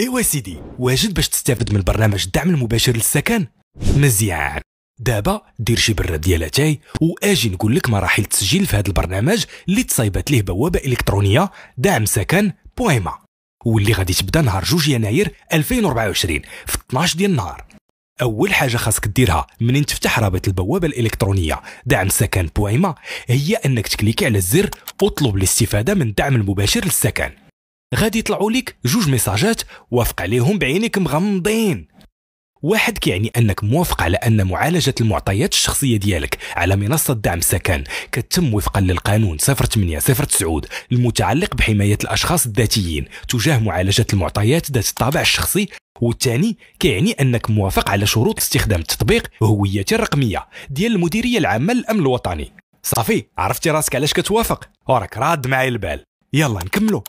ايوا سيدي واجد باش تستافد من برنامج الدعم المباشر للسكن مزيان دابا دير شي بره ديال اتاي واجي نقول لك مراحل التسجيل في هذا البرنامج اللي تصايبات ليه بوابه الكترونيه دعم سكن بويما واللي غادي تبدا نهار 2 يناير 2024 في 12 ديال النهار اول حاجه خاصك ديرها منين تفتح رابط البوابه الالكترونيه دعم سكن بويما هي انك تكليكي على الزر اطلب الاستفاده من الدعم المباشر للسكن غادي يطلعوا لك جوج ميساجات وافق عليهم بعينيك مغمضين واحد كيعني انك موافق على ان معالجه المعطيات الشخصيه ديالك على منصه دعم السكن كتم وفقا للقانون 0809 المتعلق بحمايه الاشخاص الذاتيين تجاه معالجه المعطيات ذات الطابع الشخصي والثاني كيعني انك موافق على شروط استخدام التطبيق هويتي الرقميه ديال المديريه العامه للامن الوطني صافي عرفتي راسك علاش كتوافق وراك راد معايا البال يلا نكملوا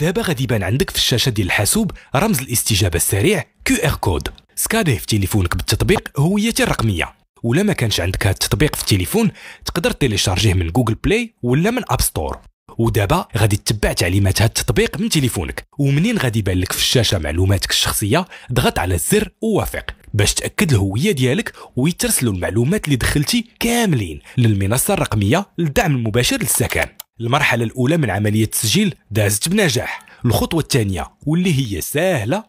دابا غادي يبان عندك في الشاشه ديال الحاسوب رمز الاستجابه السريع كيو ار كود سكانيه في تليفونك بالتطبيق هويتي الرقميه ولا ما كانش عندك التطبيق في التليفون تقدر تيليشارجيه من جوجل بلاي ولا من اب ستور ودابا غادي تتبع تعليمات هاد التطبيق من تليفونك ومنين غادي يبان لك في الشاشه معلوماتك الشخصيه ضغط على الزر ووافق باش تاكد الهويه ديالك ويترسلوا المعلومات اللي دخلتي كاملين للمنصه الرقميه للدعم المباشر للسكن المرحلة الأولى من عملية التسجيل دازت بنجاح الخطوة الثانية واللي هي سهلة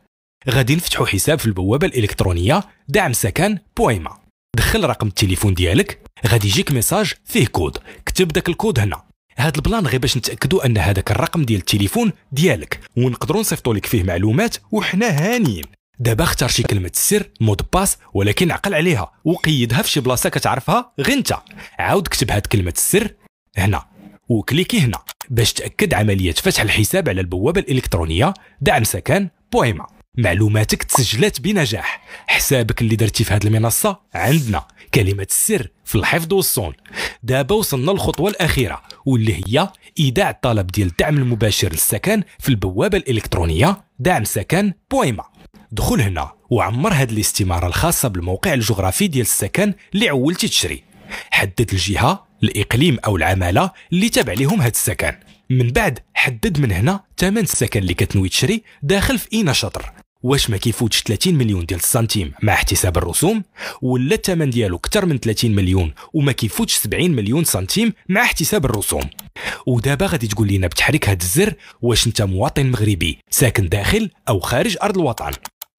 غادي نفتحوا حساب في البوابة الإلكترونية دعم سكن بويما دخل رقم التليفون ديالك غادي يجيك ميساج فيه كود كتب داك الكود هنا هاد البلان غير باش نتاكدوا ان هذاك الرقم ديال التليفون ديالك ونقدروا نصيفطوا لك فيه معلومات وحنا هانيين دابا اختار شي كلمه السر مود باس ولكن عقل عليها وقيدها في شي بلاصه كتعرفها غير انت عاود كتب هاد كلمه السر هنا وكليكي هنا باش تأكد عملية فتح الحساب على البوابة الإلكترونية دعم سكن بويما معلوماتك تسجلات بنجاح حسابك اللي درتي في هذه المنصة عندنا كلمة السر في الحفظ والصون دابا وصلنا للخطوة الأخيرة واللي هي إيداع الطلب ديال الدعم المباشر للسكن في البوابة الإلكترونية دعم سكن بويما دخل هنا وعمر هذه الاستمارة الخاصة بالموقع الجغرافي ديال السكن اللي عولتي تشري حدد الجهه الاقليم او العماله اللي تابع لهم هذا السكن من بعد حدد من هنا ثمن السكن اللي كتنوي تشري داخل في اي نشاطر واش ما كيفوتش 30 مليون ديال السنتيم مع احتساب الرسوم ولا الثمن ديالو اكثر من 30 مليون وما كيفوتش 70 مليون سنتيم مع احتساب الرسوم ودابا غادي تقول لنا بتحريك هاد الزر واش انت مواطن مغربي ساكن داخل او خارج ارض الوطن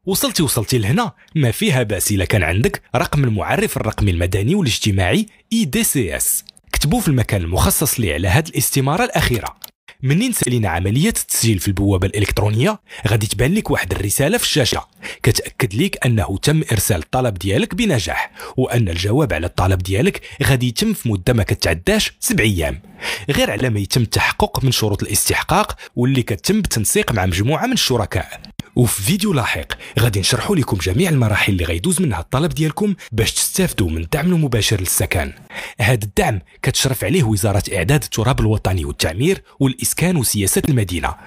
وصلتي وصلتي لهنا ما فيها باس الا كان عندك رقم المعرف الرقمي المدني والاجتماعي اي دي سي اس كتبوه في المكان المخصص ليه على هذه الاستماره الاخيره منين سالينا عمليه التسجيل في البوابه الالكترونيه غادي تبان لك واحد الرساله في الشاشه كتاكد لك انه تم ارسال الطلب ديالك بنجاح وان الجواب على الطلب ديالك غادي يتم في مده ما كتعداش 7 ايام غير على ما يتم التحقق من شروط الاستحقاق واللي كتم بتنسيق مع مجموعه من الشركاء وفي فيديو لاحق غادي نشرحوا لكم جميع المراحل اللي غيدوز منها الطلب ديالكم باش تستافدوا من الدعم المباشر للسكن هذا الدعم كتشرف عليه وزاره اعداد التراب الوطني والتعمير والاسكان وسياسه المدينه